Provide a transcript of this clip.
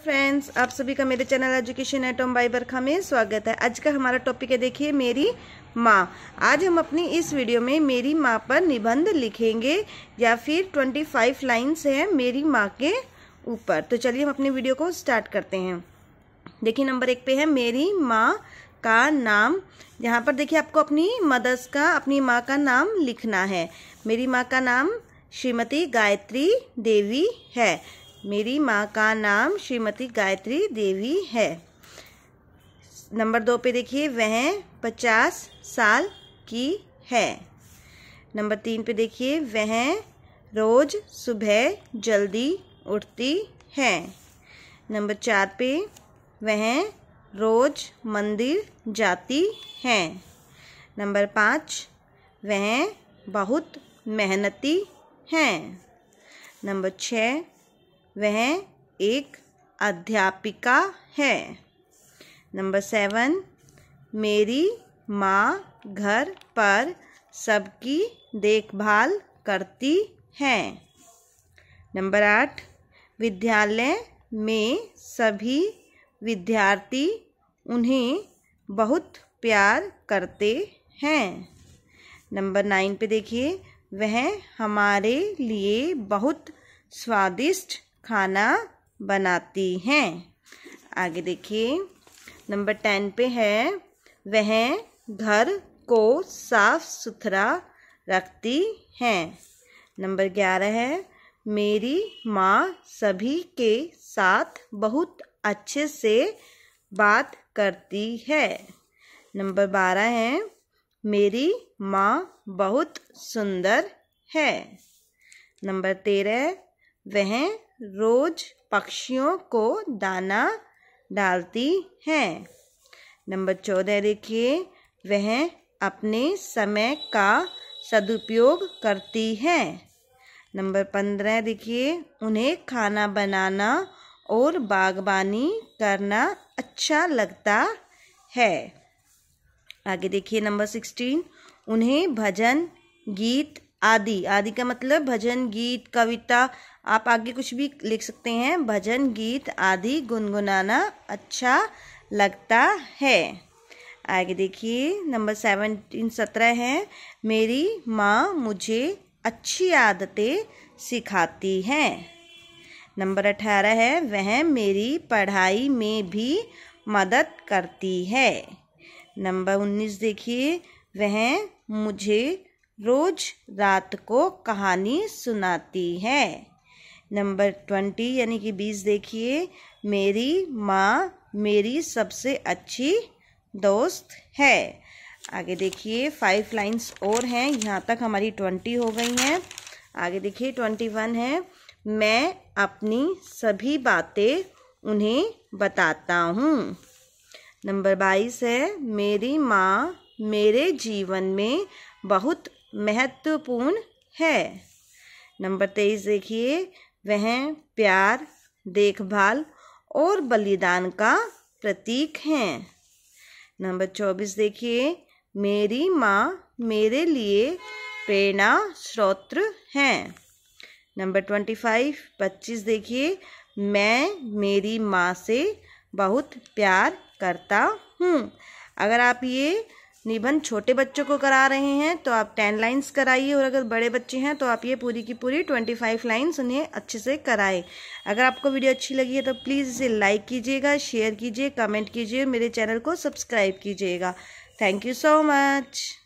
friends आप सभी का मेरे channel education atom by Barkha में स्वागत है आज का हमारा टॉपिक है देखिए मेरी माँ आज हम अपनी इस वीडियो में मेरी माँ पर निबंध लिखेंगे या फिर 25 लाइंस हैं मेरी माँ के ऊपर तो चलिए हम अपनी वीडियो को स्टार्ट करते हैं देखिए नंबर एक पे है मेरी माँ का नाम यहाँ पर देखिए आपको अपनी मदर्स का अपनी माँ का नाम लिखना है मेरी माँ का नाम श्रीमती गायत्री देवी है मेरी माँ का नाम श्रीमती गायत्री देवी है नंबर दो पे देखिए वह पचास साल की है नंबर तीन पे देखिए वह रोज़ सुबह जल्दी उठती है नंबर चार पे वह रोज़ मंदिर जाती है नंबर पाँच वह बहुत मेहनती हैं नंबर छः वह एक अध्यापिका है नंबर सेवन मेरी माँ घर पर सबकी देखभाल करती है नंबर आठ विद्यालय में सभी विद्यार्थी उन्हें बहुत प्यार करते हैं नंबर नाइन पे देखिए वह हमारे लिए बहुत स्वादिष्ट खाना बनाती हैं आगे देखिए नंबर टेन पे है वह घर को साफ सुथरा रखती हैं नंबर ग्यारह है मेरी माँ सभी के साथ बहुत अच्छे से बात करती है नंबर बारह है मेरी माँ बहुत सुंदर है नंबर तेरह वह रोज पक्षियों को दाना डालती हैं नंबर चौदह देखिए वह अपने समय का सदुपयोग करती हैं नंबर पंद्रह देखिए उन्हें खाना बनाना और बागबानी करना अच्छा लगता है आगे देखिए नंबर सिक्सटीन उन्हें भजन गीत आदि आदि का मतलब भजन गीत कविता आप आगे कुछ भी लिख सकते हैं भजन गीत आदि गुनगुनाना अच्छा लगता है आगे देखिए नंबर सेवनटीन सत्रह है मेरी माँ मुझे अच्छी आदतें सिखाती हैं नंबर अठारह है वह मेरी पढ़ाई में भी मदद करती है नंबर उन्नीस देखिए वह मुझे रोज़ रात को कहानी सुनाती है नंबर ट्वेंटी यानी कि बीस देखिए मेरी माँ मेरी सबसे अच्छी दोस्त है आगे देखिए फाइव लाइंस और हैं यहाँ तक हमारी ट्वेंटी हो गई हैं आगे देखिए ट्वेंटी वन है मैं अपनी सभी बातें उन्हें बताता हूँ नंबर बाईस है मेरी माँ मेरे जीवन में बहुत महत्वपूर्ण है नंबर तेईस देखिए वह प्यार देखभाल और बलिदान का प्रतीक हैं नंबर चौबीस देखिए मेरी माँ मेरे लिए प्रेरणा स्रोत हैं नंबर ट्वेंटी फाइव पच्चीस देखिए मैं मेरी माँ से बहुत प्यार करता हूँ अगर आप ये निबंध छोटे बच्चों को करा रहे हैं तो आप टेन लाइन्स कराइए और अगर बड़े बच्चे हैं तो आप ये पूरी की पूरी ट्वेंटी फाइव लाइन्स उन्हें अच्छे से कराए अगर आपको वीडियो अच्छी लगी है तो प्लीज़ इसे लाइक कीजिएगा शेयर कीजिए कमेंट कीजिए मेरे चैनल को सब्सक्राइब कीजिएगा थैंक यू सो मच